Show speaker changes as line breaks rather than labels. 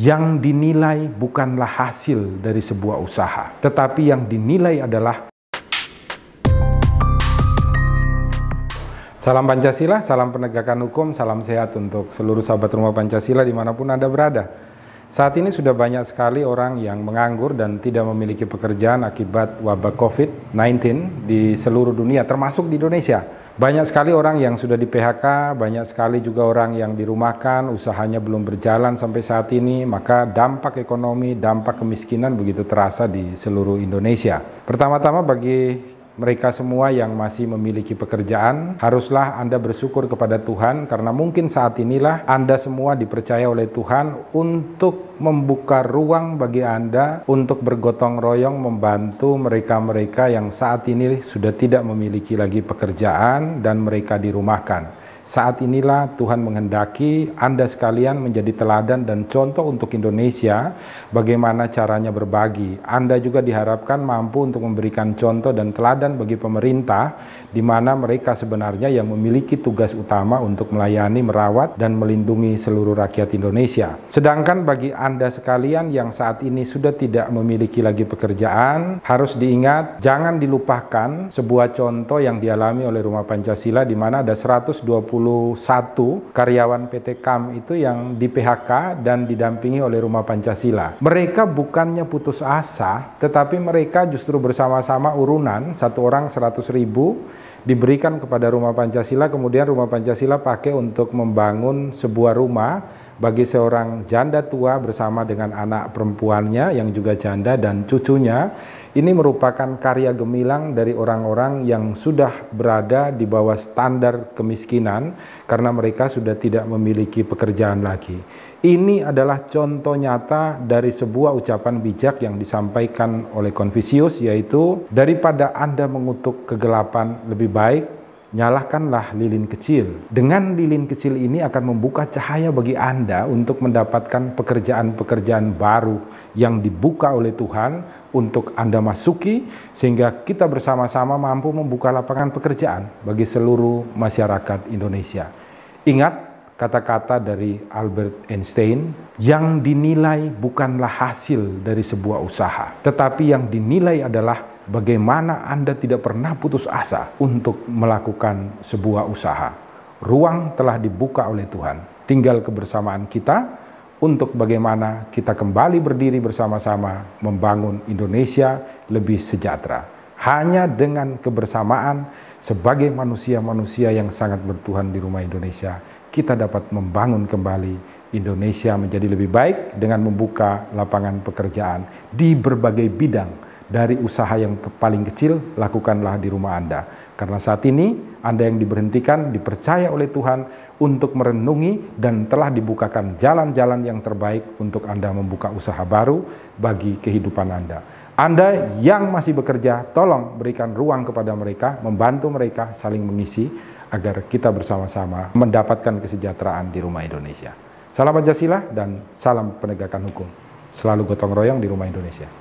yang dinilai bukanlah hasil dari sebuah usaha, tetapi yang dinilai adalah Salam Pancasila, salam penegakan hukum, salam sehat untuk seluruh sahabat rumah Pancasila dimanapun Anda berada. Saat ini sudah banyak sekali orang yang menganggur dan tidak memiliki pekerjaan akibat wabah COVID-19 di seluruh dunia, termasuk di Indonesia. Banyak sekali orang yang sudah di PHK, banyak sekali juga orang yang dirumahkan, usahanya belum berjalan sampai saat ini, maka dampak ekonomi, dampak kemiskinan begitu terasa di seluruh Indonesia. Pertama-tama bagi mereka semua yang masih memiliki pekerjaan, haruslah Anda bersyukur kepada Tuhan karena mungkin saat inilah Anda semua dipercaya oleh Tuhan untuk membuka ruang bagi Anda untuk bergotong royong membantu mereka-mereka yang saat ini sudah tidak memiliki lagi pekerjaan dan mereka dirumahkan. Saat inilah Tuhan menghendaki Anda sekalian menjadi teladan dan contoh untuk Indonesia bagaimana caranya berbagi. Anda juga diharapkan mampu untuk memberikan contoh dan teladan bagi pemerintah di mana mereka sebenarnya yang memiliki tugas utama untuk melayani, merawat, dan melindungi seluruh rakyat Indonesia. Sedangkan bagi Anda sekalian yang saat ini sudah tidak memiliki lagi pekerjaan, harus diingat jangan dilupakan sebuah contoh yang dialami oleh Rumah Pancasila di mana ada 120 21 karyawan PT KAM itu yang di PHK dan didampingi oleh Rumah Pancasila. Mereka bukannya putus asa, tetapi mereka justru bersama-sama urunan, satu orang 100 ribu, diberikan kepada Rumah Pancasila, kemudian Rumah Pancasila pakai untuk membangun sebuah rumah bagi seorang janda tua bersama dengan anak perempuannya yang juga janda dan cucunya ini merupakan karya gemilang dari orang-orang yang sudah berada di bawah standar kemiskinan karena mereka sudah tidak memiliki pekerjaan lagi. Ini adalah contoh nyata dari sebuah ucapan bijak yang disampaikan oleh Confucius yaitu daripada Anda mengutuk kegelapan lebih baik nyalakanlah lilin kecil. Dengan lilin kecil ini akan membuka cahaya bagi Anda untuk mendapatkan pekerjaan-pekerjaan baru yang dibuka oleh Tuhan untuk Anda masuki sehingga kita bersama-sama mampu membuka lapangan pekerjaan bagi seluruh masyarakat Indonesia. Ingat kata-kata dari Albert Einstein, yang dinilai bukanlah hasil dari sebuah usaha, tetapi yang dinilai adalah bagaimana Anda tidak pernah putus asa untuk melakukan sebuah usaha. Ruang telah dibuka oleh Tuhan. Tinggal kebersamaan kita untuk bagaimana kita kembali berdiri bersama-sama membangun Indonesia lebih sejahtera. Hanya dengan kebersamaan sebagai manusia-manusia yang sangat bertuhan di rumah Indonesia, kita dapat membangun kembali Indonesia menjadi lebih baik dengan membuka lapangan pekerjaan di berbagai bidang dari usaha yang paling kecil lakukanlah di rumah Anda. Karena saat ini Anda yang diberhentikan dipercaya oleh Tuhan untuk merenungi dan telah dibukakan jalan-jalan yang terbaik untuk Anda membuka usaha baru bagi kehidupan Anda. Anda yang masih bekerja, tolong berikan ruang kepada mereka, membantu mereka saling mengisi agar kita bersama-sama mendapatkan kesejahteraan di rumah Indonesia. Salam Pancasila dan salam penegakan hukum. Selalu gotong royong di rumah Indonesia.